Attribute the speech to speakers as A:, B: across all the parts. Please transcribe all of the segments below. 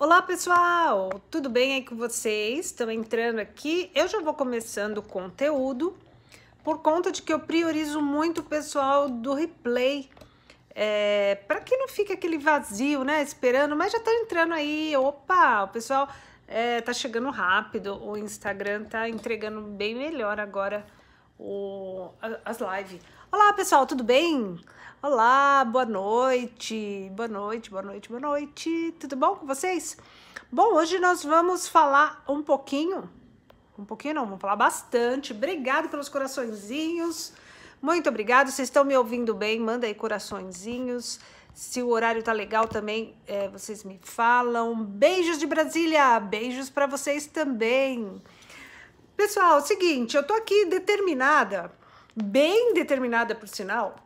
A: Olá pessoal, tudo bem aí com vocês? Estão entrando aqui? Eu já vou começando o conteúdo por conta de que eu priorizo muito o pessoal do replay, é, para que não fique aquele vazio, né? Esperando, mas já estão tá entrando aí. Opa, o pessoal é, tá chegando rápido, o Instagram tá entregando bem melhor agora o, as lives. Olá, pessoal, tudo bem? Olá, boa noite, boa noite, boa noite, boa noite. Tudo bom com vocês? Bom, hoje nós vamos falar um pouquinho, um pouquinho não, vamos falar bastante. Obrigado pelos coraçõezinhos. Muito obrigado, vocês estão me ouvindo bem, manda aí coraçõezinhos. Se o horário tá legal também, é, vocês me falam. Beijos de Brasília, beijos para vocês também. Pessoal, é seguinte, eu tô aqui determinada bem determinada, por sinal,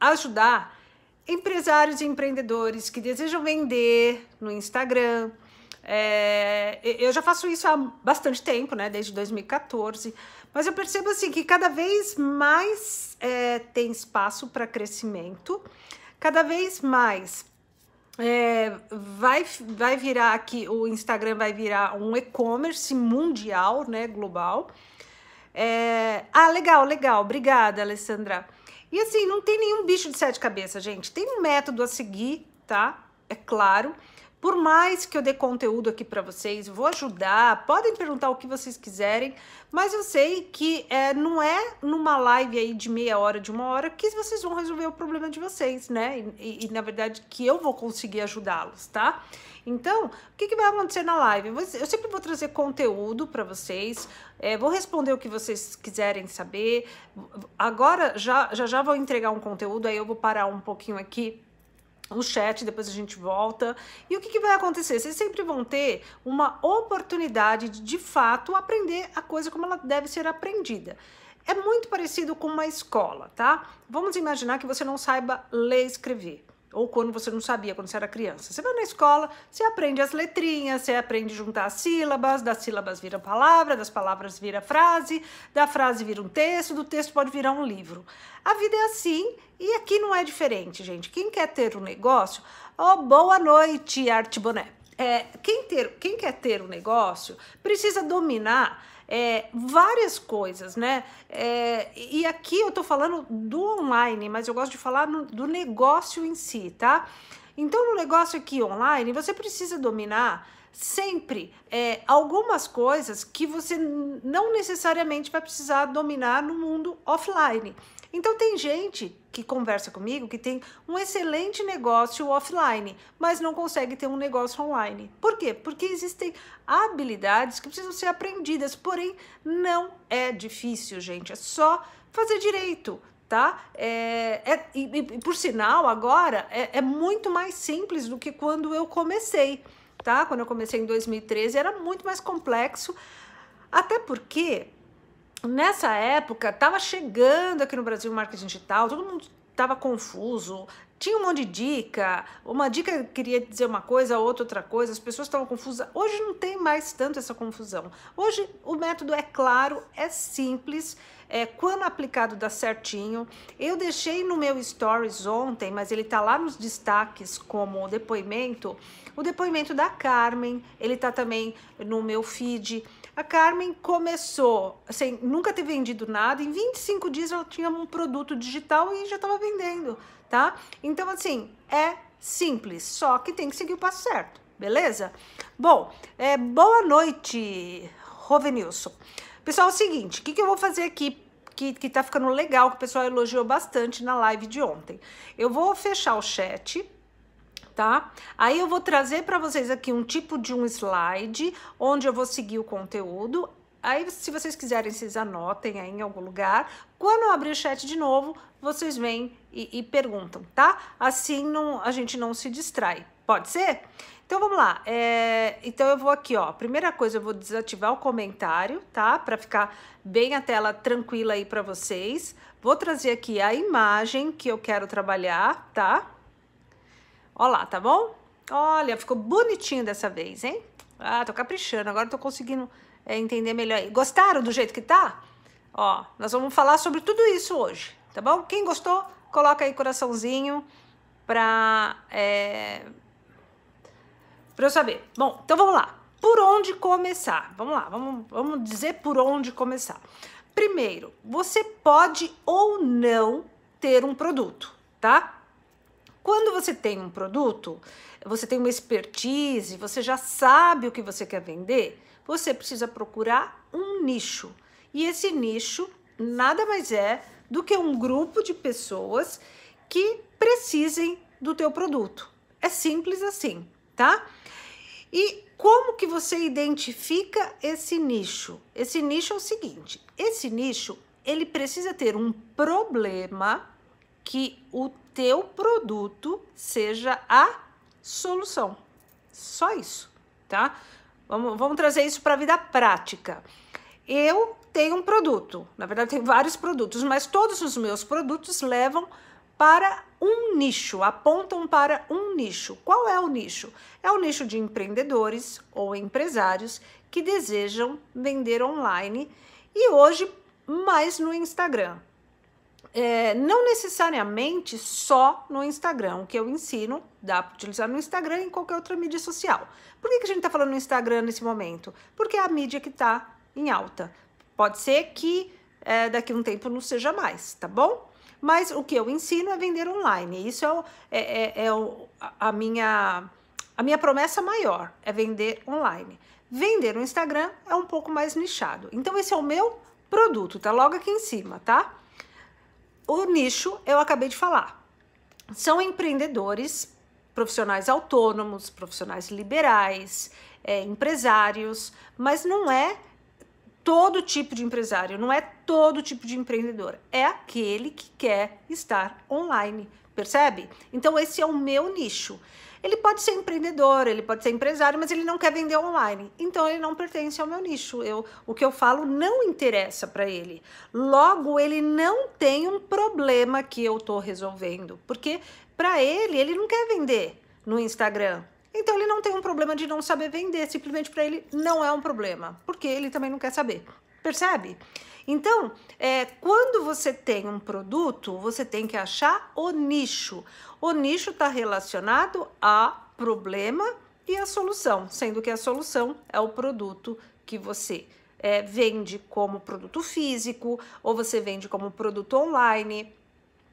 A: ajudar empresários e empreendedores que desejam vender no Instagram. É, eu já faço isso há bastante tempo, né? Desde 2014. Mas eu percebo assim que cada vez mais é, tem espaço para crescimento, cada vez mais é, vai, vai virar aqui, o Instagram vai virar um e-commerce mundial, né? Global. É... Ah, legal, legal. Obrigada, Alessandra. E assim, não tem nenhum bicho de sete cabeças, gente. Tem um método a seguir, tá? É claro. Por mais que eu dê conteúdo aqui para vocês, vou ajudar, podem perguntar o que vocês quiserem, mas eu sei que é, não é numa live aí de meia hora, de uma hora, que vocês vão resolver o problema de vocês, né? E, e, e na verdade que eu vou conseguir ajudá-los, tá? Então, o que, que, vai acontecer na live? Eu sempre vou trazer conteúdo para vocês, é, vou responder o que vocês quiserem saber. Agora, já, já já vou entregar um conteúdo, aí eu vou parar um pouquinho aqui o chat, depois a gente volta. E o que, que, vai acontecer? Vocês sempre vão ter uma oportunidade de, de fato, aprender a coisa como ela deve ser aprendida. É muito parecido com uma escola, tá? Vamos imaginar que você não saiba ler e escrever. Ou quando você não sabia, quando você era criança. Você vai na escola, você aprende as letrinhas, você aprende a juntar as sílabas, das sílabas vira palavra, das palavras vira frase, da frase vira um texto, do texto pode virar um livro. A vida é assim e aqui não é diferente, gente. Quem quer ter um negócio, oh, boa noite, Arte Boné. É, quem, ter, quem quer ter um negócio precisa dominar é, várias coisas, né? É, e aqui eu tô falando do online, mas eu gosto de falar no, do negócio em si, tá? Então, no negócio aqui online, você precisa dominar sempre é, algumas coisas que você não necessariamente vai precisar dominar no mundo offline. Então tem gente que conversa comigo que tem um excelente negócio offline, mas não consegue ter um negócio online. Por quê? Porque existem habilidades que precisam ser aprendidas, porém não é difícil, gente, é só fazer direito, tá? É, é e, e, por sinal, agora é, é muito mais simples do que quando eu comecei tá? Quando eu comecei em 2013 era muito mais complexo, até porque nessa época estava chegando aqui no Brasil o marketing digital, todo mundo estava confuso, tinha um monte de dica, uma dica queria dizer uma coisa, outra outra coisa, as pessoas estavam confusas. Hoje não tem mais tanto essa confusão. Hoje o método é claro, é simples, é, quando aplicado dá certinho. Eu deixei no meu stories ontem, mas ele tá lá nos destaques como depoimento, o depoimento da Carmen, ele tá também no meu feed. A Carmen começou sem assim, nunca ter vendido nada, em 25 dias ela tinha um produto digital e já estava vendendo, tá? Então, assim, é simples, só que tem que seguir o passo certo, beleza? Bom, é, boa noite, Rovenilson. Pessoal, é o seguinte, o que, que eu vou fazer aqui que, que tá ficando legal, que o pessoal elogiou bastante na live de ontem. Eu vou fechar o chat, tá? Aí eu vou trazer para vocês aqui um tipo de um slide, onde eu vou seguir o conteúdo. Aí, se vocês quiserem, vocês anotem aí em algum lugar. Quando eu abrir o chat de novo, vocês vêm e, e perguntam, tá? Assim não, a gente não se distrai. Pode ser? Então vamos lá. É, então eu vou aqui, ó. Primeira coisa, eu vou desativar o comentário, tá? Para ficar bem a tela tranquila aí para vocês. Vou trazer aqui a imagem que eu quero trabalhar, tá? Olha lá, tá bom? Olha, ficou bonitinho dessa vez, hein? Ah, tô caprichando, agora tô conseguindo é, entender melhor. Gostaram do jeito que tá? Ó, nós vamos falar sobre tudo isso hoje, tá bom? Quem gostou, coloca aí coraçãozinho pra, é, pra eu saber. Bom, então vamos lá. Por onde começar? Vamos lá, vamos, vamos dizer por onde começar. Primeiro, você pode ou não ter um produto, tá? Quando você tem um produto, você tem uma expertise, você já sabe o que você quer vender, você precisa procurar um nicho. E esse nicho nada mais é do que um grupo de pessoas que precisem do teu produto. É simples assim, tá? E como que você identifica esse nicho? Esse nicho é o seguinte: esse nicho ele precisa ter um problema que o teu produto seja a solução. Só isso, tá? Vamos, vamos trazer isso para a vida prática. Eu tenho um produto, na verdade, tenho vários produtos, mas todos os meus produtos levam para um nicho, apontam para um nicho. Qual é o nicho? É o nicho de empreendedores ou empresários que desejam vender online e hoje mais no Instagram é, não necessariamente só no Instagram, o que eu ensino dá para utilizar no Instagram e em qualquer outra mídia social. Por que, que a gente está falando no Instagram nesse momento? Porque é a mídia que está em alta. Pode ser que é, daqui a um tempo não seja mais, tá bom? Mas o que eu ensino é vender online. Isso é, o, é, é, é o, a, minha, a minha promessa maior, é vender online. Vender no Instagram é um pouco mais nichado. Então, esse é o meu produto, tá logo aqui em cima, tá? o nicho eu acabei de falar. São empreendedores, profissionais autônomos, profissionais liberais, é, empresários, mas não é todo tipo de empresário, não é todo tipo de empreendedor, é aquele que quer estar online, percebe? Então esse é o meu nicho. Ele pode ser empreendedor, ele pode ser empresário, mas ele não quer vender online. Então ele não pertence ao meu nicho. Eu, o que eu falo não interessa para ele. Logo, ele não tem um problema que eu estou resolvendo, porque para ele, ele não quer vender no Instagram. Então ele não tem um problema de não saber vender, simplesmente para ele não é um problema, porque ele também não quer saber. Percebe? Então, é, quando você tem um produto, você tem que achar o nicho. O nicho está relacionado a problema e a solução, sendo que a solução é o produto que você é, vende como produto físico, ou você vende como produto online,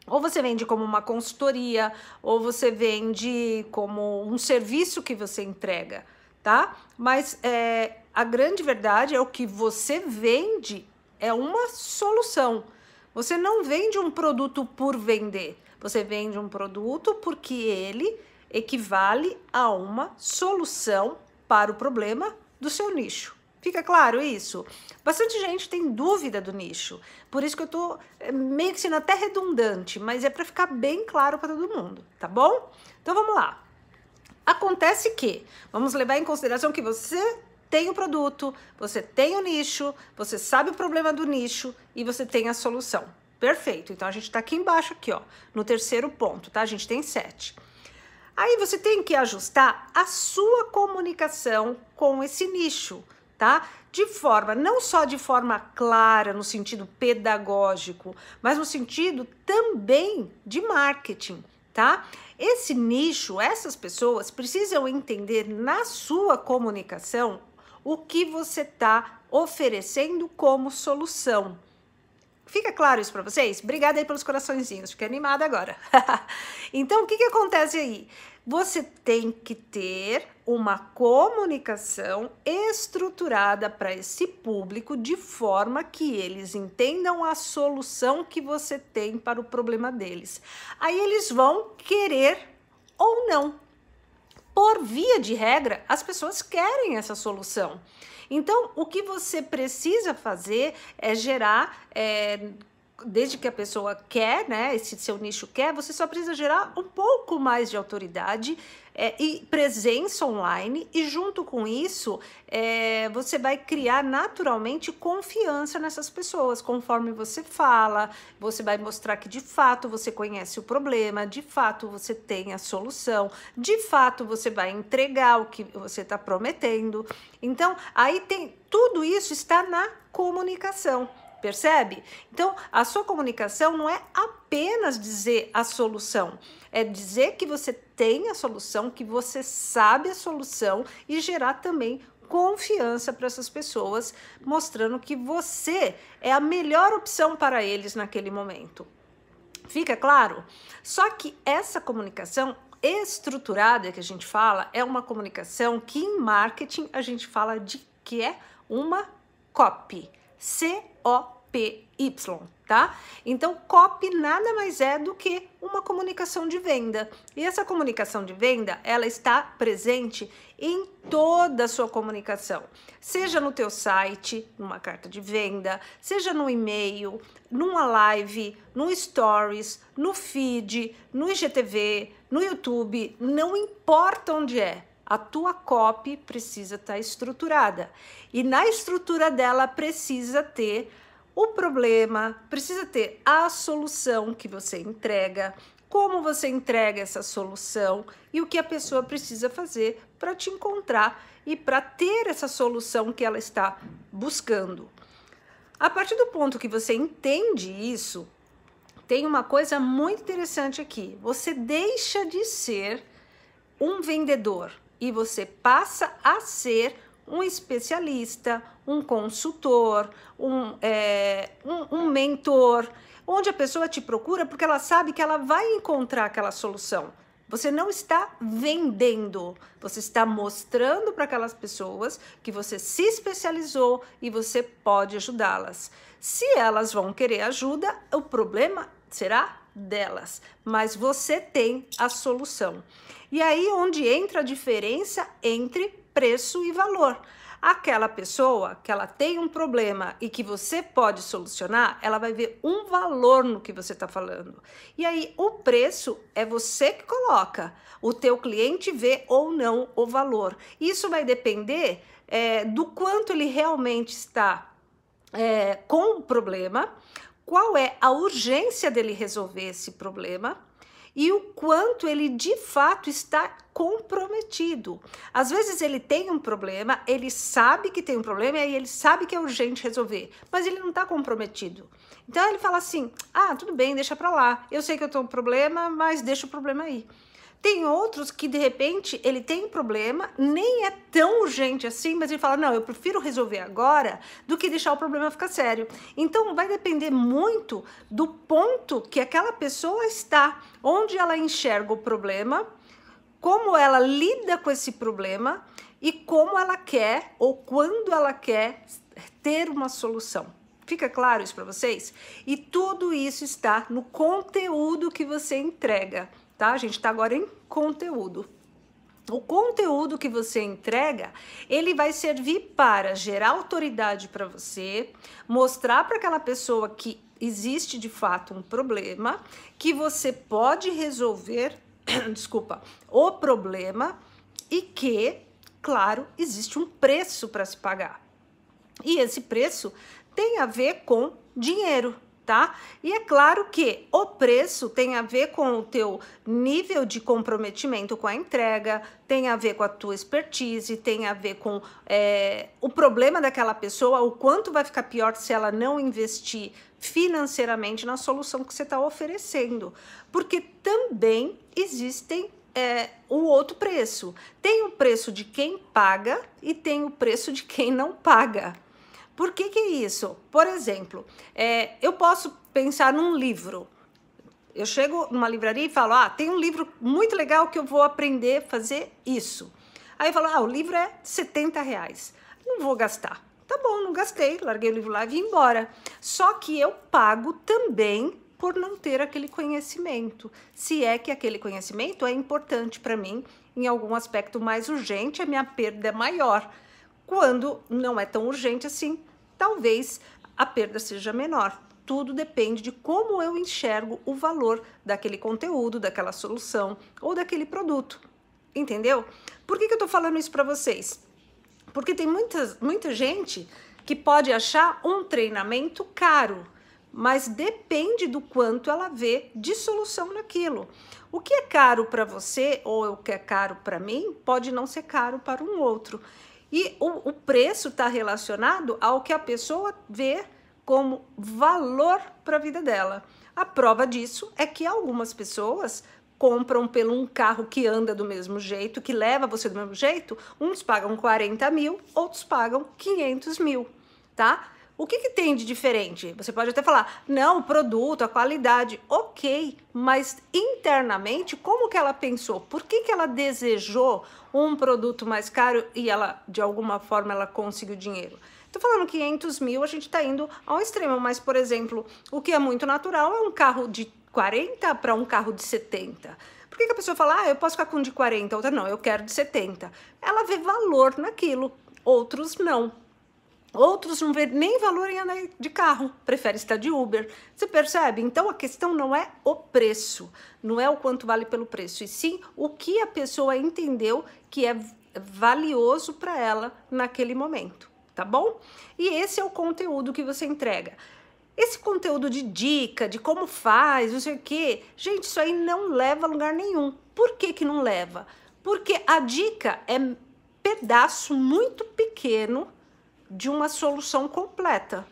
A: ou você vende como uma consultoria, ou você vende como um serviço que você entrega, tá? Mas é, a grande verdade é o que você vende é uma solução. Você não vende um produto por vender. Você vende um produto porque ele equivale a uma solução para o problema do seu nicho. Fica claro isso? Bastante gente tem dúvida do nicho. Por isso que eu tô eh, meio que sendo até redundante, mas é para ficar bem claro para todo mundo, tá bom? Então vamos lá. Acontece que, vamos levar em consideração que você tem o produto, você tem o nicho, você sabe o problema do nicho e você tem a solução. Perfeito. Então a gente está aqui embaixo, aqui, ó, no terceiro ponto, tá? A gente tem sete. Aí você tem que ajustar a sua comunicação com esse nicho, tá? De forma, não só de forma clara, no sentido pedagógico, mas no sentido também de marketing, tá? Esse nicho, essas pessoas precisam entender na sua comunicação o que você está oferecendo como solução. Fica claro isso para vocês? Obrigada aí pelos coraçõezinhos, fiquei animada agora. então, o que, que acontece aí? Você tem que ter uma comunicação estruturada para esse público de forma que eles entendam a solução que você tem para o problema deles. Aí eles vão querer ou não por via de regra, as pessoas querem essa solução. Então, o que você precisa fazer é gerar. É, desde que a pessoa quer, né, esse seu nicho quer, você só precisa gerar um pouco mais de autoridade é, e presença online, e junto com isso, é, você vai criar naturalmente confiança nessas pessoas. Conforme você fala, você vai mostrar que de fato você conhece o problema, de fato você tem a solução, de fato você vai entregar o que você está prometendo. Então, aí tem tudo isso está na comunicação percebe? Então, a sua comunicação não é apenas dizer a solução, é dizer que você tem a solução, que você sabe a solução e gerar também confiança para essas pessoas, mostrando que você é a melhor opção para eles naquele momento. Fica claro? Só que essa comunicação estruturada que a gente fala é uma comunicação que em marketing a gente fala de que é uma copy. C C-O-P-Y, tá? Então, copy nada mais é do que uma comunicação de venda. E essa comunicação de venda, ela está presente em toda a sua comunicação, seja no teu site, numa carta de venda, seja no e-mail, numa live, no stories, no feed, no IGTV, no YouTube, não importa onde é a tua copy precisa estar tá estruturada. E na estrutura dela precisa ter o problema, precisa ter a solução que você entrega, como você entrega essa solução e o que a pessoa precisa fazer para te encontrar e para ter essa solução que ela está buscando. A partir do ponto que você entende isso, tem uma coisa muito interessante aqui. Você deixa de ser um vendedor e você passa a ser um especialista, um consultor, um, é, um, um mentor, onde a pessoa te procura porque ela sabe que ela vai encontrar aquela solução. Você não está vendendo, você está mostrando para aquelas pessoas que você se especializou e você pode ajudá-las. Se elas vão querer ajuda, o problema será delas, mas você tem a solução. E aí onde entra a diferença entre preço e valor. Aquela pessoa que ela tem um problema e que você pode solucionar, ela vai ver um valor no que você está falando. E aí o preço é você que coloca. O teu cliente vê ou não o valor. Isso vai depender é, do quanto ele realmente está é, com o problema, qual é a urgência dele resolver esse problema e o quanto ele de fato está comprometido. Às vezes ele tem um problema, ele sabe que tem um problema e ele sabe que é urgente resolver, mas ele não está comprometido. Então ele fala assim: ah, tudo bem, deixa para lá. Eu sei que eu tenho um problema, mas deixa o problema aí. Tem outros que de repente ele tem problema, nem é tão urgente assim, mas ele fala: "Não, eu prefiro resolver agora do que deixar o problema ficar sério". Então vai depender muito do ponto que aquela pessoa está, onde ela enxerga o problema, como ela lida com esse problema e como ela quer ou quando ela quer ter uma solução. Fica claro isso para vocês? E tudo isso está no conteúdo que você entrega tá? A gente tá agora em conteúdo. O conteúdo que você entrega, ele vai servir para gerar autoridade para você, mostrar para aquela pessoa que existe de fato um problema, que você pode resolver, desculpa, o problema e que, claro, existe um preço para se pagar. E esse preço tem a ver com dinheiro, tá? E é claro que o preço tem a ver com o teu nível de comprometimento com a entrega, tem a ver com a tua expertise, tem a ver com é, o problema daquela pessoa, o quanto vai ficar pior se ela não investir financeiramente na solução que você está oferecendo. Porque também existem é, o outro preço. Tem o preço de quem paga e tem o preço de quem não paga. Por que, que é isso? Por exemplo, é, eu posso pensar num livro. Eu chego numa livraria e falo: Ah, tem um livro muito legal que eu vou aprender a fazer isso. Aí eu falo: Ah, o livro é 70 reais. Não vou gastar. Tá bom, não gastei, larguei o livro lá e vim embora. Só que eu pago também por não ter aquele conhecimento, se é que aquele conhecimento é importante para mim em algum aspecto mais urgente, a minha perda é maior. Quando não é tão urgente assim, talvez a perda seja menor. Tudo depende de como eu enxergo o valor daquele conteúdo, daquela solução ou daquele produto. Entendeu? Por que, que eu estou falando isso para vocês? Porque tem muitas, muita gente que pode achar um treinamento caro, mas depende do quanto ela vê de solução naquilo. O que é caro para você ou o que é caro para mim pode não ser caro para um outro. E o, o preço está relacionado ao que a pessoa vê como valor para a vida dela. A prova disso é que algumas pessoas compram pelo um carro que anda do mesmo jeito, que leva você do mesmo jeito, uns pagam 40 mil, outros pagam 500 mil, tá? O que, que, tem de diferente? Você pode até falar, não, o produto, a qualidade, ok, mas internamente, como que ela pensou? Por que, que ela desejou um produto mais caro e ela, de alguma forma, ela conseguiu dinheiro? Estou falando 500 mil, a gente está indo ao extremo, mas, por exemplo, o que é muito natural é um carro de 40 para um carro de 70. Por que, que a pessoa fala, ah, eu posso ficar com um de 40, outra não, eu quero de 70? Ela vê valor naquilo, outros não. Outros não vê nem valor em andar de carro, prefere estar de Uber. Você percebe? Então a questão não é o preço, não é o quanto vale pelo preço, e sim o que a pessoa entendeu que é valioso para ela naquele momento, tá bom? E esse é o conteúdo que você entrega. Esse conteúdo de dica, de como faz, não sei o quê, gente, isso aí não leva a lugar nenhum. Por que, que não leva? Porque a dica é pedaço muito pequeno de uma solução completa.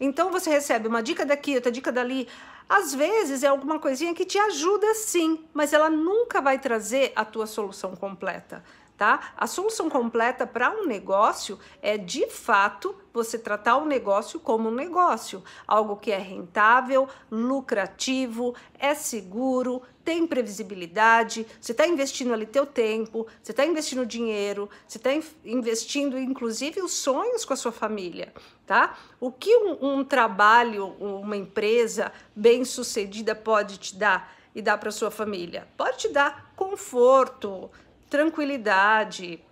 A: Então você recebe uma dica daqui, outra dica dali. Às vezes é alguma coisinha que te ajuda sim, mas ela nunca vai trazer a tua solução completa tá? A solução completa para um negócio é de fato você tratar o negócio como um negócio, algo que é rentável, lucrativo, é seguro, tem previsibilidade, você está investindo ali teu tempo, você está investindo dinheiro, você está investindo inclusive os sonhos com a sua família, tá? O que um, um trabalho, uma empresa bem sucedida pode te dar? e dar para sua família. Pode te dar conforto, tranquilidade,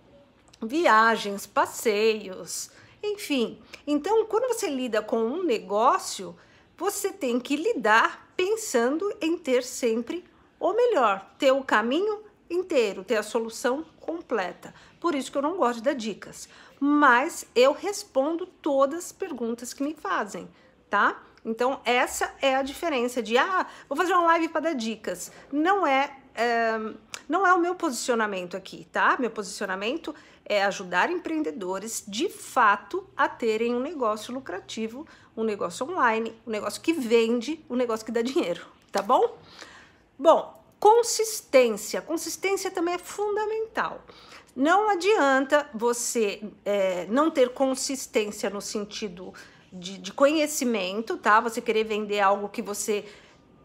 A: viagens, passeios, enfim. Então, quando você lida com um negócio, você tem que lidar pensando em ter sempre o melhor, ter o caminho inteiro, ter a solução completa. Por isso que eu não gosto de dar dicas, mas eu respondo todas as perguntas que me fazem, tá? Então, essa é a diferença de, ah, vou fazer uma live para dar dicas. Não é, é não é o meu posicionamento aqui, tá? Meu posicionamento é ajudar empreendedores de fato a terem um negócio lucrativo, um negócio online, um negócio que vende, um negócio que dá dinheiro, tá bom? Bom, consistência. Consistência também é fundamental. Não adianta você é, não ter consistência no sentido de, de conhecimento, tá? Você querer vender algo que você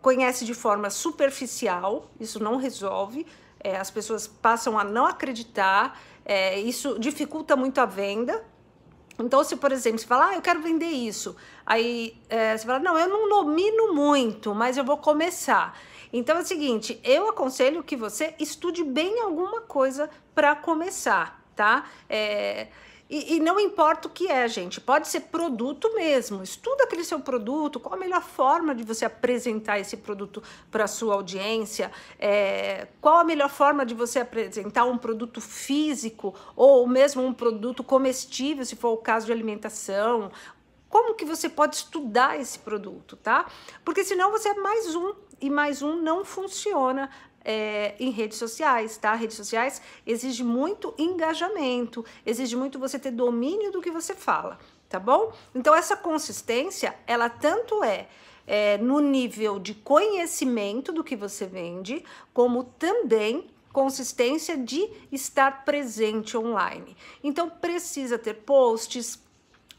A: conhece de forma superficial, isso não resolve é, as pessoas passam a não acreditar, é, isso dificulta muito a venda. Então, se por exemplo, você fala, ah, eu quero vender isso, aí é, você fala, não, eu não domino muito, mas eu vou começar. Então é o seguinte, eu aconselho que você estude bem alguma coisa para começar, tá? É, e, e, não importa o que é, gente, pode ser produto mesmo. Estuda aquele seu produto, qual a melhor forma de você apresentar esse produto para a sua audiência, é, qual a melhor forma de você apresentar um produto físico ou mesmo um produto comestível, se for o caso de alimentação. Como que você pode estudar esse produto, tá? Porque senão você é mais um e mais um não funciona é, em redes sociais, tá? Redes sociais exige muito engajamento, exige muito você ter domínio do que você fala, tá bom? Então essa consistência, ela tanto é é, no nível de conhecimento do que você vende, como também consistência de estar presente online. Então precisa ter posts,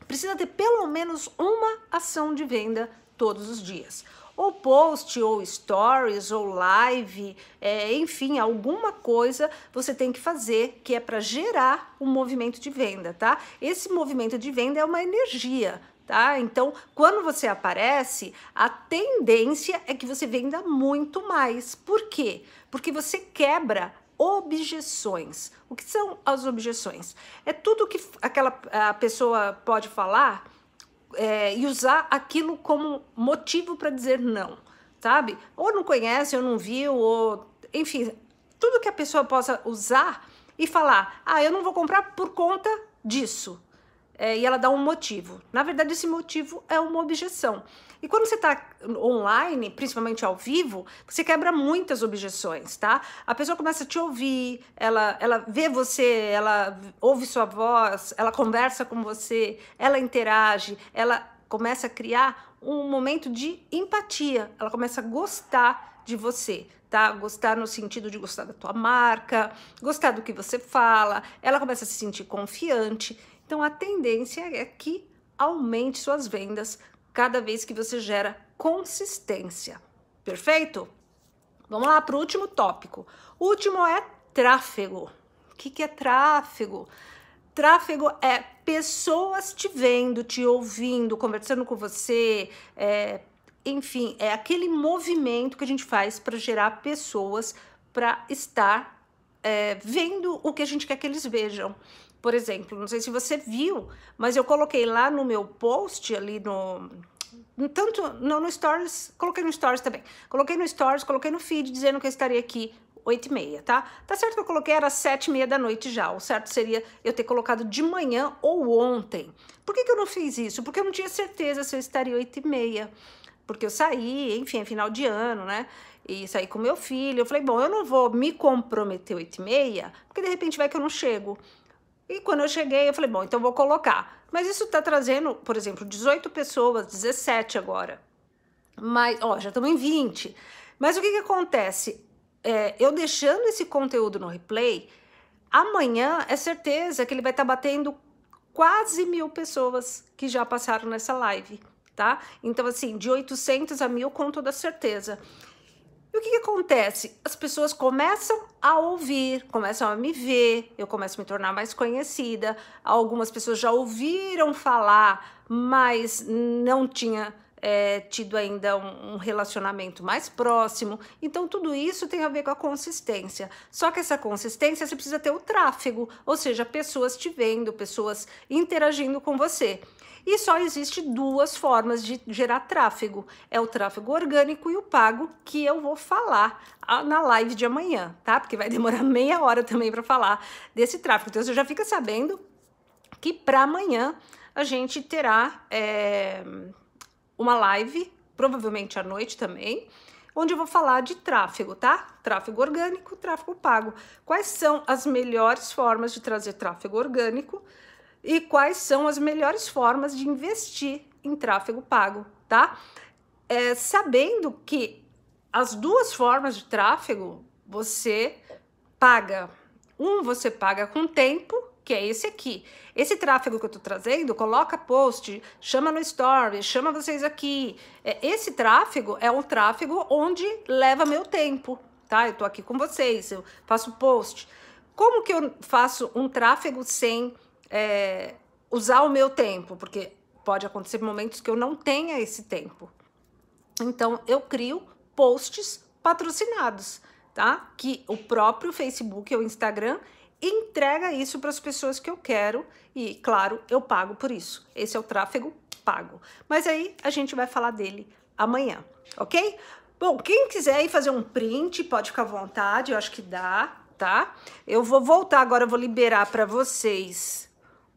A: precisa ter pelo menos uma ação de venda todos os dias ou post, ou stories, ou live, é, enfim, alguma coisa você tem que fazer que é para gerar um movimento de venda, tá? Esse movimento de venda é uma energia, tá? Então, quando você aparece, a tendência é que você venda muito mais. Por quê? Porque você quebra objeções. O que são as objeções? É tudo que aquela pessoa pode falar é, e usar aquilo como motivo para dizer não, sabe? Ou não conhece, ou não viu, ou enfim, tudo que a pessoa possa usar e falar: ah, eu não vou comprar por conta disso é, e ela dá um motivo. Na verdade, esse motivo é uma objeção. E quando você está online, principalmente ao vivo, você quebra muitas objeções, tá? A pessoa começa a te ouvir, ela, ela vê você, ela ouve sua voz, ela conversa com você, ela interage, ela começa a criar um momento de empatia, ela começa a gostar de você, tá? Gostar no sentido de gostar da tua marca, gostar do que você fala, ela começa a se sentir confiante. Então a tendência é que aumente suas vendas cada vez que você gera consistência. Perfeito? Vamos lá para o último tópico. O último é tráfego. O que, que é tráfego? Tráfego é pessoas te vendo, te ouvindo, conversando com você, é, enfim, é aquele movimento que a gente faz para gerar pessoas para estar é, vendo o que a gente quer que eles vejam. Por exemplo, não sei se você viu, mas eu coloquei lá no meu post ali no tanto não no stories, coloquei no stories também. Coloquei no stories, coloquei no feed dizendo que eu estaria aqui 8 e meia, tá? Tá certo que eu coloquei era 7 e meia da noite já. O certo seria eu ter colocado de manhã ou ontem. Por que, que eu não fiz isso? Porque eu não tinha certeza se eu estaria 8 e meia. Porque eu saí, enfim, é final de ano, né? E saí com meu filho. Eu falei, bom, eu não vou me comprometer 8 e meia, porque de repente vai que eu não chego. E quando eu cheguei, eu falei, bom, então vou colocar. Mas isso está trazendo, por exemplo, 18 pessoas, 17 agora. Mas, ó, já estamos em 20. Mas o que, que acontece? É, eu deixando esse conteúdo no replay, amanhã é certeza que ele vai estar tá batendo quase mil pessoas que já passaram nessa live, tá? Então, assim, de 800 a mil com toda certeza. E o que, que acontece? As pessoas começam a ouvir, começam a me ver, eu começo a me tornar mais conhecida. Algumas pessoas já ouviram falar, mas não tinha é, tido ainda um, um, relacionamento mais próximo. Então, tudo isso tem a ver com a consistência. Só que essa consistência você precisa ter o tráfego, ou seja, pessoas te vendo, pessoas interagindo com você. E só existe duas formas de gerar tráfego: é o tráfego orgânico e o pago, que eu vou falar na live de amanhã, tá? Porque vai demorar meia hora também para falar desse tráfego. Então, você já fica sabendo que para amanhã a gente terá. É uma live, provavelmente à noite também, onde eu vou falar de tráfego, tá? Tráfego orgânico, tráfego pago. Quais são as melhores formas de trazer tráfego orgânico e quais são as melhores formas de investir em tráfego pago, tá? É, sabendo que as duas formas de tráfego você paga. Um você paga com tempo que é esse aqui. Esse tráfego que eu estou trazendo, coloca post, chama no story, chama vocês aqui. É, esse tráfego é um tráfego onde leva meu tempo, tá? Eu estou aqui com vocês, eu faço post. Como que eu faço um tráfego sem é, usar o meu tempo? Porque pode acontecer momentos que eu não tenha esse tempo. Então, eu crio posts patrocinados, tá? Que o próprio Facebook ou Instagram entrega isso para as pessoas que eu quero e, claro, eu pago por isso. Esse é o tráfego pago. Mas aí a gente vai falar dele amanhã, ok? Bom, quem quiser ir fazer um print, pode ficar à vontade, eu acho que dá, tá? Eu vou voltar agora, eu vou liberar para vocês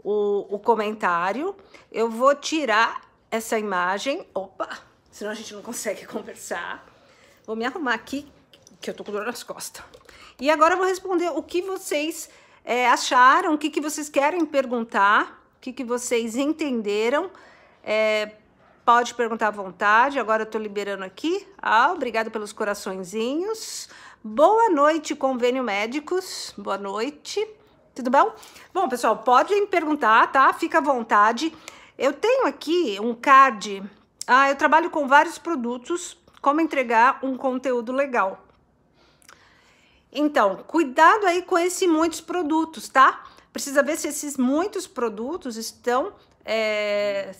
A: o, o comentário. Eu vou tirar essa imagem. Opa! Senão a gente não consegue conversar. Vou me arrumar aqui que eu tô com dor nas costas. E agora eu vou responder o que vocês é, acharam, o que, que vocês querem perguntar, o que, que vocês entenderam. É, pode perguntar à vontade, agora eu tô liberando aqui. Ah, obrigado pelos coraçõezinhos. Boa noite, convênio médicos. Boa noite. Tudo bom? Bom, pessoal, podem perguntar, tá? Fica à vontade. Eu tenho aqui um card. Ah, eu trabalho com vários produtos. Como entregar um conteúdo legal. Então, cuidado aí com esses muitos produtos, tá? Precisa ver se esses muitos produtos estão é,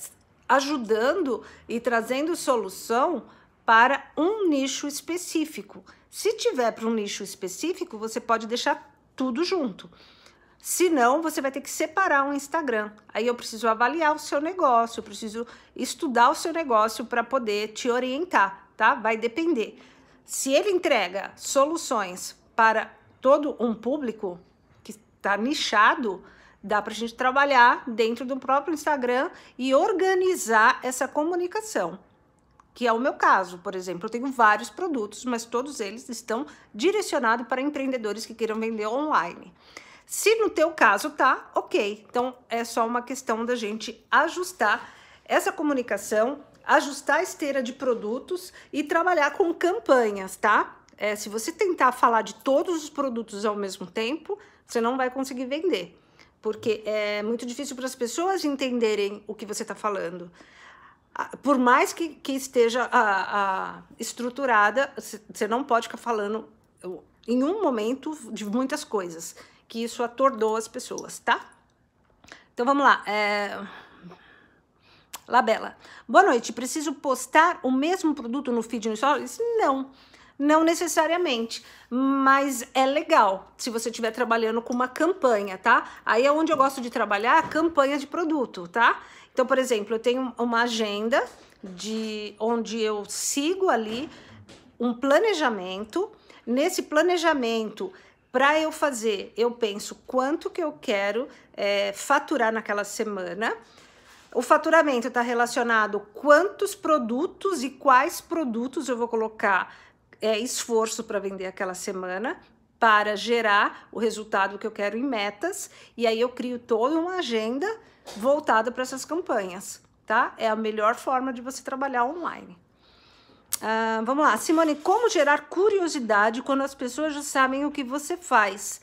A: ajudando e trazendo solução para um nicho específico. Se tiver para um nicho específico, você pode deixar tudo junto. Se não, você vai ter que separar um Instagram. Aí eu preciso avaliar o seu negócio, eu preciso estudar o seu negócio para poder te orientar, tá? Vai depender. Se ele entrega soluções para todo um público que está nichado, dá para a gente trabalhar dentro do próprio Instagram e organizar essa comunicação. Que é o meu caso, por exemplo, eu tenho vários produtos, mas todos eles estão direcionados para empreendedores que queiram vender online. Se no teu caso tá, ok. Então é só uma questão da gente ajustar essa comunicação, ajustar a esteira de produtos e trabalhar com campanhas, tá? É, se você tentar falar de todos os produtos ao mesmo tempo, você não vai conseguir vender, porque é muito difícil para as pessoas entenderem o que você está falando. Ah, por mais que, que esteja a, ah, a ah, estruturada, você não pode ficar falando em um momento de muitas coisas, que isso atordou as pessoas, tá? Então vamos lá. É... Labela. Boa noite. Preciso postar o mesmo produto no feed no Stories? Não. Não necessariamente, mas é legal se você estiver trabalhando com uma campanha, tá? Aí é onde eu gosto de trabalhar campanha de produto, tá? Então, por exemplo, eu tenho uma agenda de onde eu sigo ali um planejamento. Nesse planejamento, para eu fazer, eu penso quanto que eu quero é, faturar naquela semana. O faturamento está relacionado quantos produtos e quais produtos eu vou colocar é, esforço para vender aquela semana para gerar o resultado que eu quero em metas e aí eu crio toda uma agenda voltada para essas campanhas, tá? É a melhor forma de você trabalhar online. Ah, vamos lá, Simone, como gerar curiosidade quando as pessoas já sabem o que você faz?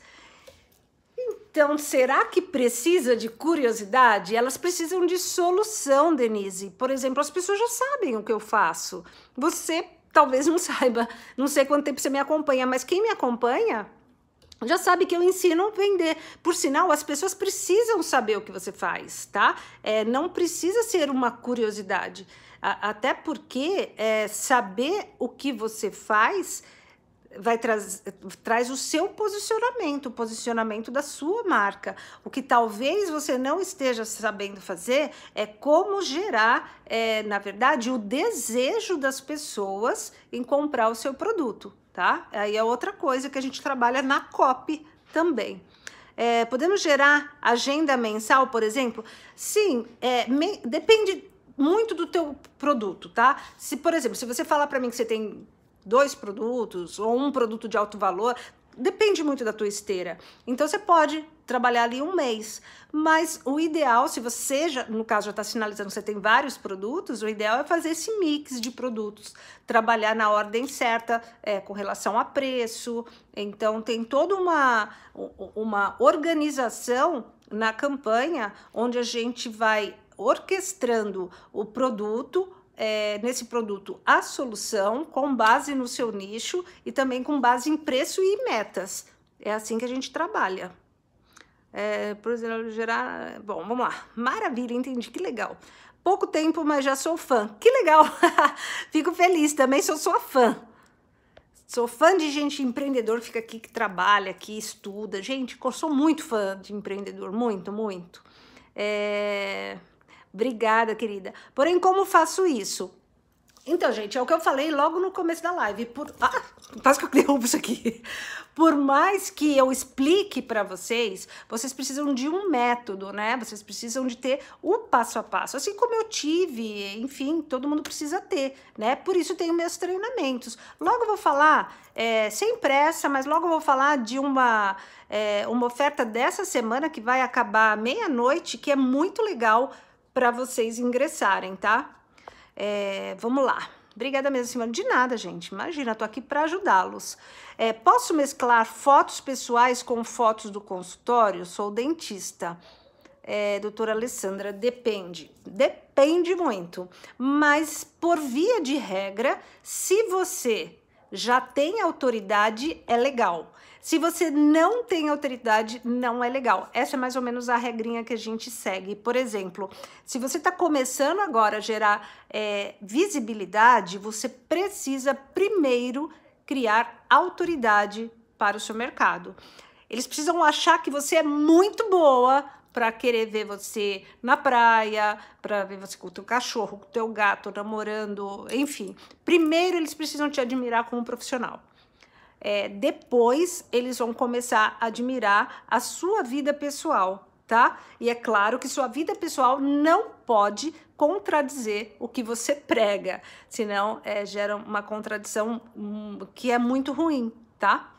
A: Então, será que precisa de curiosidade? Elas precisam de solução, Denise. Por exemplo, as pessoas já sabem o que eu faço. Você talvez não saiba, não sei quanto tempo você me acompanha, mas quem me acompanha já sabe que eu ensino a vender. Por sinal, as pessoas precisam saber o que você faz, tá? É, não precisa ser uma curiosidade. A, até porque é, saber o que você faz vai traz, traz o seu posicionamento, o posicionamento da sua marca. O que talvez você não esteja sabendo fazer é como gerar, é, na verdade, o desejo das pessoas em comprar o seu produto, tá? Aí é outra coisa que a gente trabalha na COP também. É, podemos gerar agenda mensal, por exemplo? Sim, é, me, depende muito do teu produto, tá? Se, por exemplo, se você falar para mim que você tem dois produtos ou um produto de alto valor, depende muito da tua esteira. Então você pode trabalhar ali um mês, mas o ideal, se você já, no caso já está sinalizando, você tem vários produtos, o ideal é fazer esse mix de produtos, trabalhar na ordem certa, é, com relação a preço. Então tem toda uma uma organização na campanha onde a gente vai orquestrando o produto é, nesse produto a solução com base no seu nicho e também com base em preço e metas. É assim que a gente trabalha. É, por exemplo, gerar. Bom, vamos lá. Maravilha, entendi, que legal. Pouco tempo, mas já sou fã. Que legal! Fico feliz, também sou sua fã. Sou fã de gente empreendedor, fica aqui que trabalha, que estuda. Gente, sou muito fã de empreendedor, muito, muito. É... Obrigada, querida. Porém, como faço isso? Então, gente, é o que eu falei logo no começo da live. Por... Ah, quase que eu derrubo isso aqui. Por mais que eu explique para vocês, vocês precisam de um método, né? Vocês precisam de ter o passo a passo. Assim como eu tive, enfim, todo mundo precisa ter, né? Por isso tenho meus treinamentos. Logo vou falar, é, sem pressa, mas logo vou falar de uma, é, uma oferta dessa semana que vai acabar meia-noite, que é muito legal para vocês ingressarem, tá? É, vamos lá. Obrigada mesmo, senhora. De nada, gente. Imagina, tô aqui para ajudá-los. É, posso mesclar fotos pessoais com fotos do consultório? Sou dentista. É, doutora Alessandra, depende. Depende muito. Mas, por via de regra, se você já tem autoridade, é legal. Se você não tem autoridade, não é legal. Essa é mais ou menos a regrinha que a gente segue. Por exemplo, se você está começando agora a gerar é, visibilidade, você precisa primeiro criar autoridade para o seu mercado. Eles precisam achar que você é muito boa para querer ver você na praia, para ver você com o teu cachorro, com o teu gato namorando, enfim. Primeiro eles precisam te admirar como profissional é, depois eles vão começar a admirar a sua vida pessoal, tá? E é claro que sua vida pessoal não pode contradizer o que você prega, senão é, gera uma contradição hum, que é muito ruim, tá?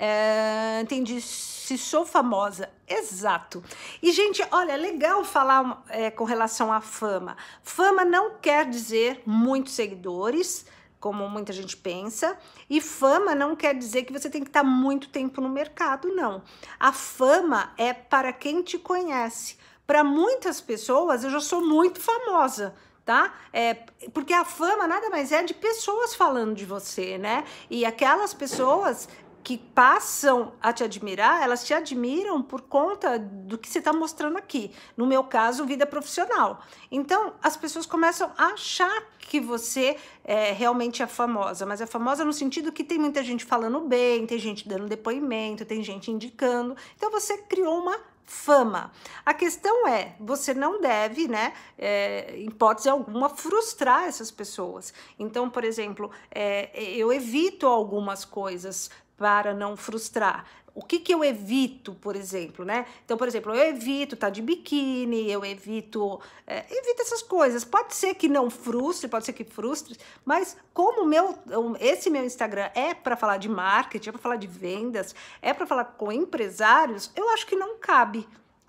A: É, entendi. Se sou famosa. Exato. E, gente, olha, é legal falar é, com relação à fama. Fama não quer dizer muitos seguidores, como muita gente pensa. E fama não quer dizer que você tem que estar muito tempo no mercado, não. A fama é para quem te conhece. Para muitas pessoas, eu já sou muito famosa. Tá? É, porque a fama nada mais é de pessoas falando de você, né? E aquelas pessoas que passam a te admirar, elas te admiram por conta do que você está mostrando aqui. No meu caso, vida profissional. Então, as pessoas começam a achar que você é, realmente é famosa, mas é famosa no sentido que tem muita gente falando bem, tem gente dando depoimento, tem gente indicando. Então, você criou uma fama. A questão é, você não deve, né, é, hipótese alguma, frustrar essas pessoas. Então, por exemplo, é, eu evito algumas coisas para não frustrar? O que, que eu evito, por exemplo, né? Então, por exemplo, eu evito estar tá de biquíni, eu evito. É, evito essas coisas. Pode ser que não frustre, pode ser que frustre, mas como meu, esse meu Instagram é para falar de marketing, é para falar de vendas, é para falar com empresários, eu acho que não cabe,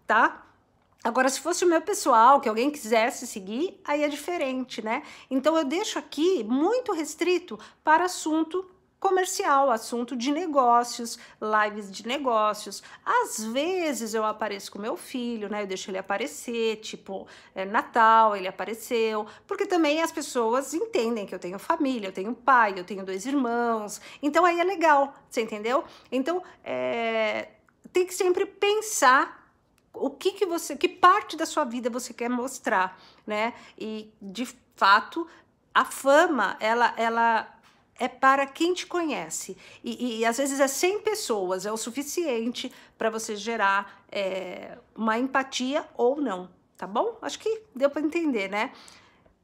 A: tá? Agora, se fosse o meu pessoal, que alguém quisesse seguir, aí é diferente, né? Então, eu deixo aqui muito restrito para assunto comercial, assunto de negócios, lives de negócios. Às vezes eu apareço com meu filho, né? Eu deixo ele aparecer, tipo, é Natal, ele apareceu, porque também as pessoas entendem que eu tenho família, eu tenho pai, eu tenho dois irmãos. Então aí é legal, você entendeu? Então é, tem que sempre pensar o que, que você, que parte da sua vida você quer mostrar, né? E de fato a fama, ela, ela é para quem te conhece. E, e, e, às vezes é 100 pessoas, é o suficiente para você gerar é, uma empatia ou não, tá bom? Acho que deu para entender, né?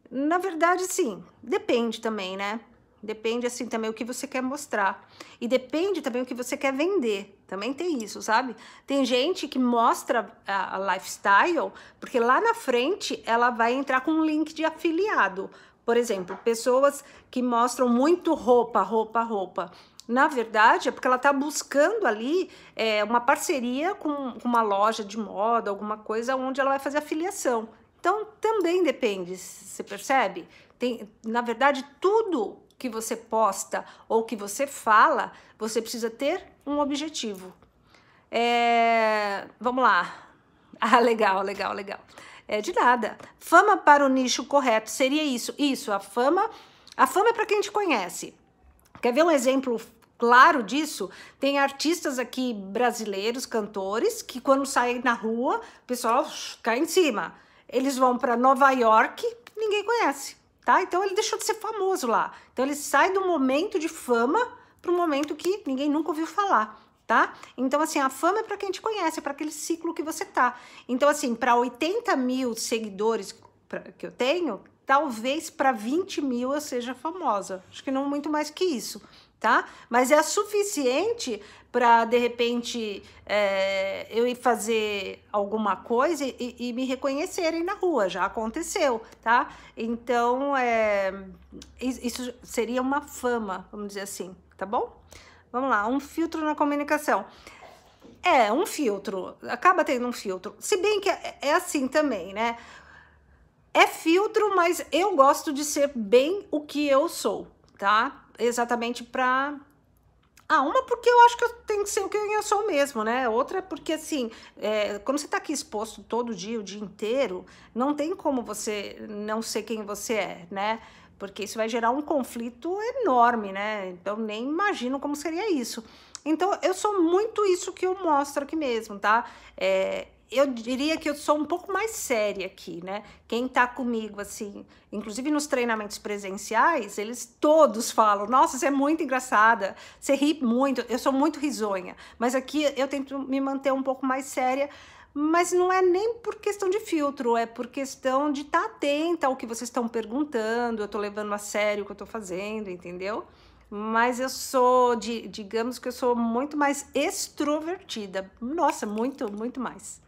A: Na verdade, sim, depende também, né? Depende, assim, também o que você quer mostrar. E depende também o que você quer vender. Também tem isso, sabe? Tem gente que mostra a, a lifestyle, porque lá na frente ela vai entrar com um link de afiliado. Por exemplo, pessoas que mostram muito roupa, roupa, roupa. Na verdade, é porque ela está buscando ali é, uma parceria com, com uma loja de moda, alguma coisa onde ela vai fazer afiliação. Então, também depende, você percebe? Tem, na verdade, tudo que você posta ou que você fala, você precisa ter um objetivo. É, vamos lá. Ah, legal, legal, legal é de nada. Fama para o nicho correto seria isso. Isso, a fama, a fama é para quem te conhece. Quer ver um exemplo claro disso? Tem artistas aqui brasileiros, cantores, que quando saem na rua, o pessoal cai em cima. Eles vão para Nova York, ninguém conhece, tá? Então ele deixou de ser famoso lá. Então ele sai do momento de fama para um momento que ninguém nunca ouviu falar tá? Então, assim, a fama é para quem te conhece, é para aquele ciclo que você tá. Então, assim, para 80 mil seguidores que eu tenho, talvez para 20 mil eu seja famosa. Acho que não muito mais que isso, tá? Mas é suficiente para, de repente, é, eu ir fazer alguma coisa e, e, me reconhecerem na rua. Já aconteceu, tá? Então, é, isso seria uma fama, vamos dizer assim, tá bom? Vamos lá, um filtro na comunicação. É, um filtro. Acaba tendo um filtro. Se bem que é, é assim também, né? É filtro, mas eu gosto de ser bem o que eu sou, tá? Exatamente para ah, uma porque eu acho que eu tenho que ser o que eu sou mesmo, né? Outra porque, assim, é, quando você tá aqui exposto todo dia, o dia inteiro, não tem como você não ser quem você é, né? porque isso vai gerar um conflito enorme, né? Então nem imagino como seria isso. Então eu sou muito isso que eu mostro aqui mesmo, tá? É, eu diria que eu sou um pouco mais séria aqui, né? Quem tá comigo, assim, inclusive nos treinamentos presenciais, eles todos falam: Nossa, você é muito engraçada, você ri muito, eu sou muito risonha. Mas aqui eu tento me manter um pouco mais séria mas não é nem por questão de filtro, é por questão de estar tá atenta ao que vocês estão perguntando, eu estou levando a sério o que eu estou fazendo, entendeu? Mas eu sou, de, digamos que eu sou muito mais extrovertida, nossa, muito, muito mais,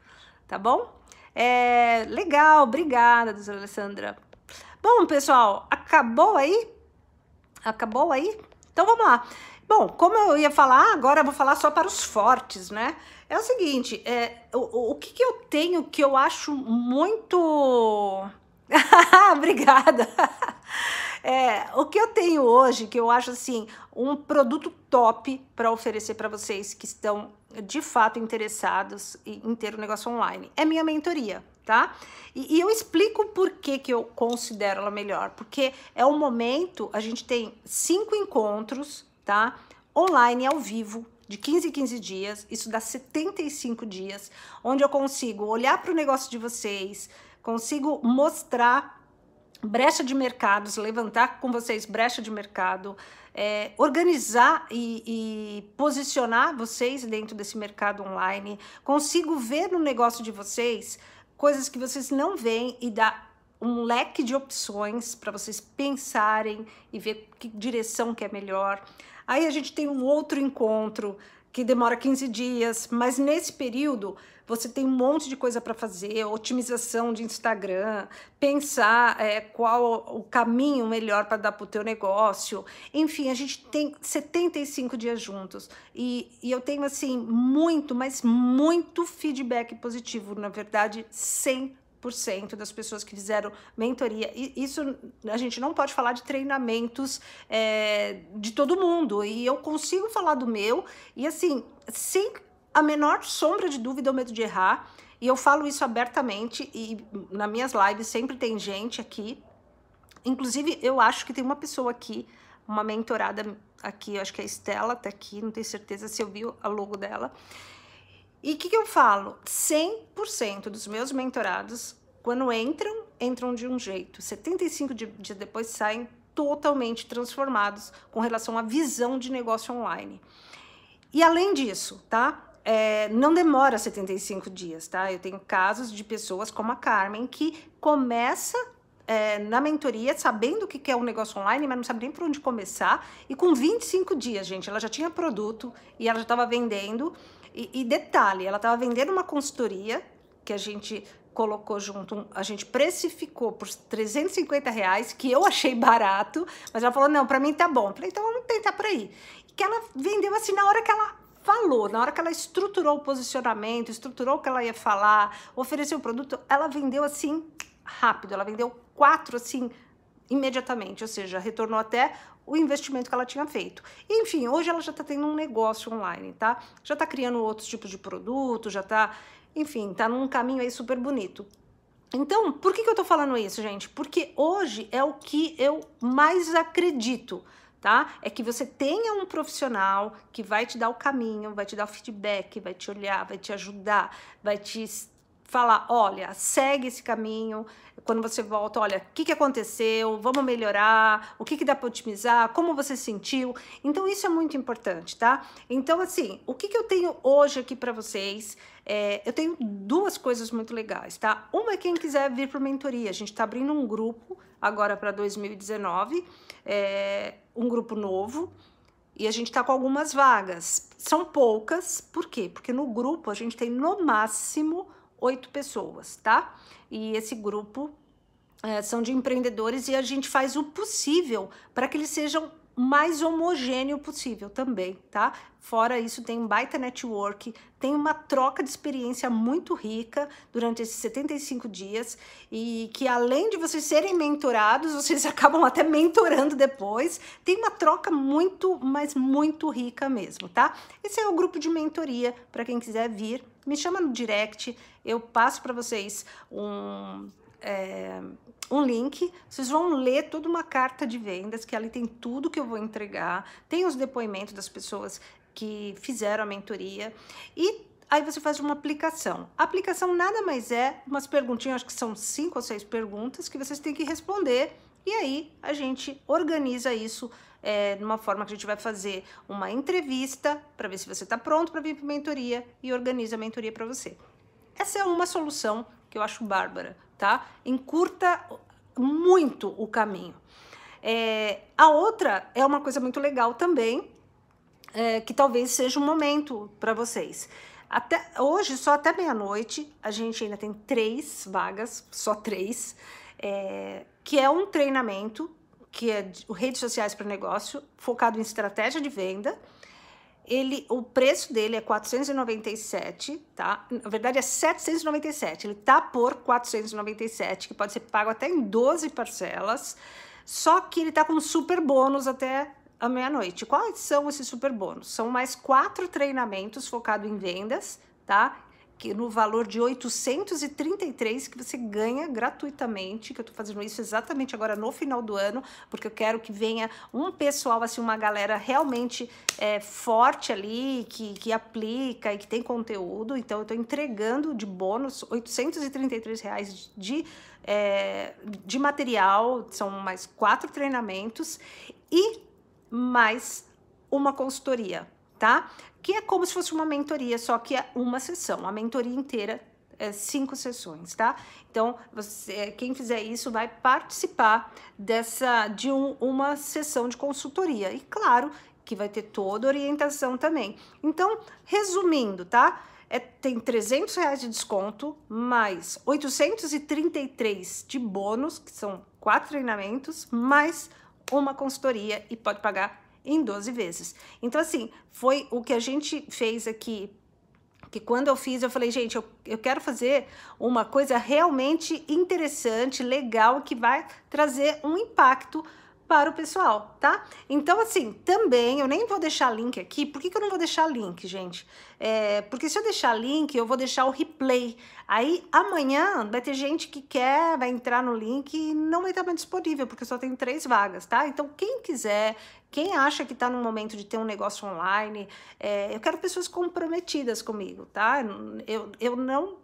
A: tá bom? É, legal, obrigada, doutora Alessandra. Bom, pessoal, acabou aí? Acabou aí? Então vamos lá. Bom, como eu ia falar, agora eu vou falar só para os fortes, né? É o seguinte, é, o, o que, que eu tenho que eu acho muito. Obrigada! É, o que eu tenho hoje, que eu acho assim, um produto top para oferecer para vocês que estão de fato interessados em ter um negócio online, é minha mentoria, tá? E, e eu explico por que, que eu considero ela melhor, porque é o um momento, a gente tem cinco encontros, tá? Online ao vivo, de 15 em 15 dias, isso dá 75 dias, onde eu consigo olhar para o negócio de vocês, consigo mostrar brecha de mercados, levantar com vocês brecha de mercado, é, organizar e, e, posicionar vocês dentro desse mercado online, consigo ver no negócio de vocês coisas que vocês não veem e dar um leque de opções para vocês pensarem e ver que direção que é melhor. Aí a gente tem um outro encontro que demora 15 dias, mas nesse período você tem um monte de coisa para fazer, otimização de Instagram, pensar é, qual o caminho melhor para dar para o teu negócio. Enfim, a gente tem 75 dias juntos e, e eu tenho assim muito, mas muito feedback positivo, na verdade, 100 das pessoas que fizeram mentoria. E isso a gente não pode falar de treinamentos é, de todo mundo. E eu consigo falar do meu, e assim, sem a menor sombra de dúvida ou medo de errar. E eu falo isso abertamente, e nas minhas lives sempre tem gente aqui. Inclusive, eu acho que tem uma pessoa aqui, uma mentorada aqui, acho que é a Estela, tá aqui, não tenho certeza se eu vi o logo dela. E o que, que eu falo? 100% dos meus mentorados, quando entram, entram de um jeito. 75 dias depois saem totalmente transformados com relação à visão de negócio online. E além disso, tá? É, não demora 75 dias, tá? Eu tenho casos de pessoas como a Carmen que começa é, na mentoria sabendo o que é um negócio online, mas não sabe nem por onde começar. E com 25 dias, gente, ela já tinha produto e ela já estava vendendo e, e detalhe, ela estava vendendo uma consultoria que a gente colocou junto, a gente precificou por 350 reais, que eu achei barato, mas ela falou, não, para mim tá bom. Eu falei, então vamos tentar por aí. que ela vendeu assim, na hora que ela falou, na hora que ela estruturou o posicionamento, estruturou o que ela ia falar, ofereceu o produto, ela vendeu assim rápido, ela vendeu quatro assim imediatamente, ou seja, retornou até o investimento que ela tinha feito. Enfim, hoje ela já está tendo um negócio online, tá? Já está criando outros tipos de produto, já está, enfim, está num caminho aí super bonito. Então, por que, que eu estou falando isso, gente? Porque hoje é o que eu mais acredito tá? É que você tenha um profissional que vai te dar o caminho, vai te dar o feedback, vai te olhar, vai te ajudar, vai te falar, olha, segue esse caminho. Quando você volta, olha, o que, que aconteceu? Vamos melhorar? O que, que dá para otimizar? Como você sentiu? Então, isso é muito importante, tá? Então, assim, o que, que eu tenho hoje aqui para vocês? É, eu tenho duas coisas muito legais, tá? Uma é quem quiser vir para mentoria. A gente está abrindo um grupo agora para 2019, é, um grupo novo. E a gente está com algumas vagas. São poucas, por quê? Porque no grupo a gente tem no máximo oito pessoas, tá? E esse grupo é, são de empreendedores e a gente faz o possível para que eles sejam mais homogêneo possível também, tá? Fora isso, tem um baita network, tem uma troca de experiência muito rica durante esses 75 dias e que além de vocês serem mentorados, vocês acabam até mentorando depois. Tem uma troca muito, mas muito rica mesmo, tá? Esse é o grupo de mentoria para quem quiser vir me chama no direct, eu passo para vocês um, é, um link. Vocês vão ler toda uma carta de vendas, que ali tem tudo que eu vou entregar, tem os depoimentos das pessoas que fizeram a mentoria e Aí você faz uma aplicação. A aplicação nada mais é umas perguntinhas, acho que são cinco ou seis perguntas que vocês têm que responder. E aí a gente organiza isso é, de uma forma que a gente vai fazer uma entrevista para ver se você está pronto para vir para mentoria e organiza a mentoria para você. Essa é uma solução que eu acho bárbara, tá? Encurta muito o caminho. É, a outra é uma coisa muito legal também, é, que talvez seja um momento para vocês. Até hoje, só até meia-noite, a gente ainda tem três vagas, só três, é, que é um treinamento que é o redes sociais para negócio, focado em estratégia de venda. Ele, o preço dele é 497, tá? Na verdade é 797. Ele tá por 497, que pode ser pago até em 12 parcelas. Só que ele tá com super bônus até a meia-noite. Quais são esses super bônus? São mais quatro treinamentos focados em vendas, tá? que no valor de 833 que você ganha gratuitamente, que eu tô fazendo isso exatamente agora no final do ano, porque eu quero que venha um pessoal, assim, uma galera realmente é, forte ali, que, que aplica e que tem conteúdo, então eu tô entregando de bônus 833 reais de, é, de material, são mais quatro treinamentos e mais uma consultoria tá? Que é como se fosse uma mentoria, só que é uma sessão. A mentoria inteira é cinco sessões, tá? Então, você, quem fizer isso vai participar dessa de um, uma sessão de consultoria. E claro que vai ter toda orientação também. Então, resumindo, tá? É, tem 300 reais de desconto, mais 833 de bônus, que são quatro treinamentos, mais uma consultoria e pode pagar em 12 vezes. Então, assim, foi o que a gente fez aqui que quando eu fiz, eu falei, gente, eu, eu quero fazer uma coisa realmente interessante, legal, que vai trazer um impacto para o pessoal, tá? Então, assim, também, eu nem vou deixar link aqui. Por que, que eu não vou deixar link, gente? É, porque se eu deixar link, eu vou deixar o replay. Aí, amanhã, vai ter gente que quer, vai entrar no link e não vai estar mais disponível, porque só tem três vagas, tá? Então, quem quiser quem acha que está no momento de ter um negócio online, é, eu quero pessoas comprometidas comigo, tá? Eu, eu não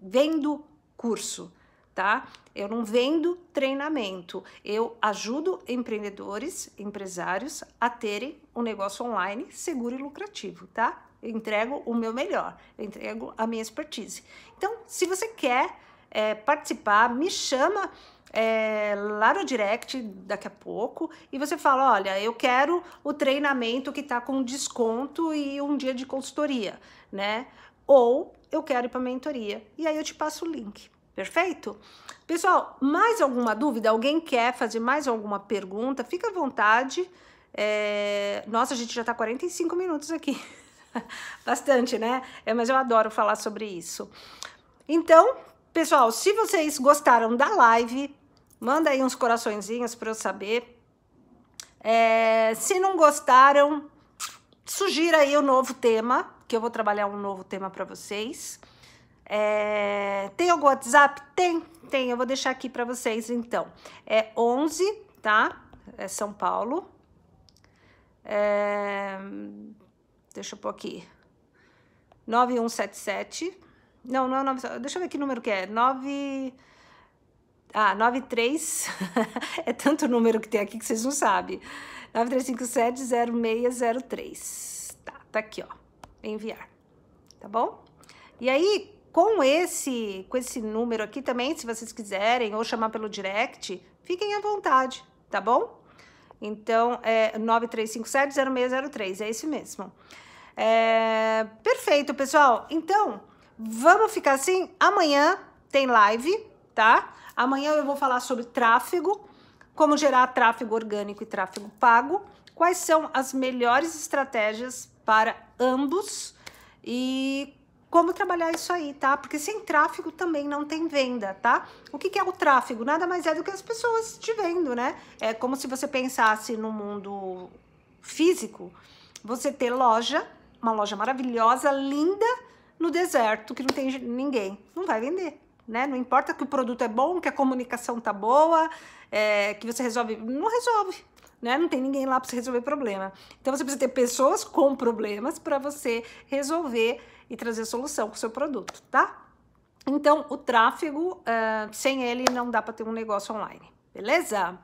A: vendo curso, tá? Eu não vendo treinamento, eu ajudo empreendedores, empresários a terem um negócio online seguro e lucrativo, tá? Eu entrego o meu melhor, eu entrego a minha expertise. Então, se você quer é, participar, me chama é, lá no direct daqui a pouco e você fala: olha, eu quero o treinamento que está com desconto e um dia de consultoria, né? Ou eu quero ir para mentoria. E aí eu te passo o link. Perfeito? Pessoal, mais alguma dúvida? Alguém quer fazer mais alguma pergunta? Fica à vontade. É... Nossa, a gente já está 45 minutos aqui. Bastante, né? É, mas eu adoro falar sobre isso. Então, pessoal, se vocês gostaram da live, Manda aí uns coraçõezinhos para eu saber. É, se não gostaram, sugira aí o um novo tema, que eu vou trabalhar um novo tema para vocês. É, tem algum WhatsApp? Tem, tem. Eu vou deixar aqui para vocês, então. É 11, tá? É São Paulo. É, deixa eu pôr aqui. 9177. Não, não é 9... Deixa eu ver que número que é. 9... Ah, 93 é tanto número que tem aqui que vocês não sabem. 9357-0603. Tá, tá aqui, ó. Enviar. Tá bom? E aí, com esse, com esse número aqui também, se vocês quiserem, ou chamar pelo direct, fiquem à vontade, tá bom? Então, é 9357-0603, é esse mesmo. É, perfeito, pessoal. Então, vamos ficar assim. Amanhã tem live, tá? Amanhã eu vou falar sobre tráfego, como gerar tráfego orgânico e tráfego pago, quais são as melhores estratégias para ambos e como trabalhar isso aí, tá? Porque sem tráfego também não tem venda, tá? O que, é o tráfego? Nada mais é do que as pessoas te vendo, né? É como se você pensasse no mundo físico, você ter loja, uma loja maravilhosa, linda, no deserto, que não tem ninguém, não vai vender né? Não importa que o produto é bom, que a comunicação tá boa, é, que você resolve. Não resolve. Né? Não tem ninguém lá para você resolver problema. Então você precisa ter pessoas com problemas para você resolver e trazer solução com o seu produto, tá? Então, o tráfego, uh, sem ele não dá para ter um negócio online, beleza?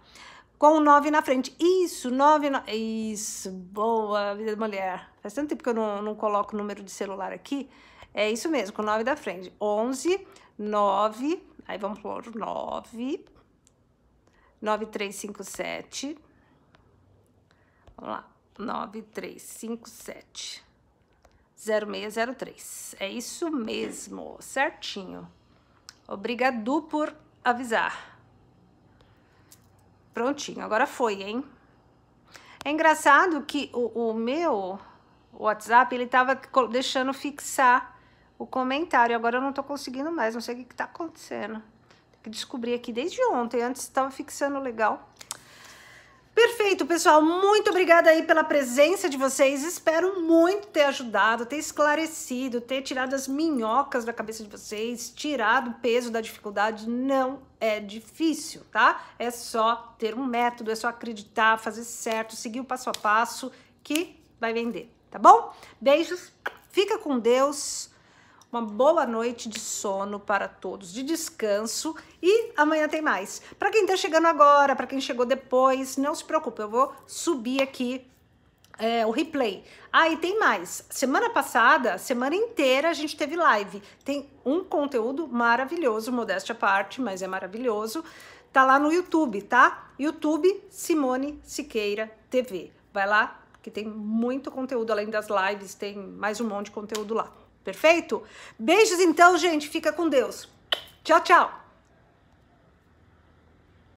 A: Com o 9 na frente. Isso, 9 na... Isso, boa, vida de mulher. Faz tanto tempo que eu não, não coloco o número de celular aqui. É isso mesmo, com 9 da frente. 11, 9, aí vamos pôr 9, 9357. Vamos lá, 9357. 0603. É isso mesmo, certinho. Obrigado por avisar. Prontinho, agora foi, hein? É engraçado que o, o meu WhatsApp, ele tava deixando fixar o comentário. Agora eu não tô conseguindo mais, não sei o que, que tá acontecendo. Tem que descobrir aqui desde ontem, antes estava fixando legal. Perfeito, pessoal. Muito obrigada aí pela presença de vocês. Espero muito ter ajudado, ter esclarecido, ter tirado as minhocas da cabeça de vocês, tirado o peso da dificuldade. Não é difícil, tá? É só ter um método, é só acreditar, fazer certo, seguir o passo a passo que vai vender, tá bom? Beijos. Fica com Deus uma boa noite de sono para todos, de descanso e amanhã tem mais. Para quem está chegando agora, para quem chegou depois, não se preocupe, eu vou subir aqui é, o replay. Ah, e tem mais. Semana passada, semana inteira, a gente teve live. Tem um conteúdo maravilhoso, modéstia à parte, mas é maravilhoso. Tá lá no YouTube, tá? YouTube Simone Siqueira TV. Vai lá, que tem muito conteúdo além das lives, tem mais um monte de conteúdo lá. Perfeito? Beijos então, gente. Fica com Deus. Tchau, tchau.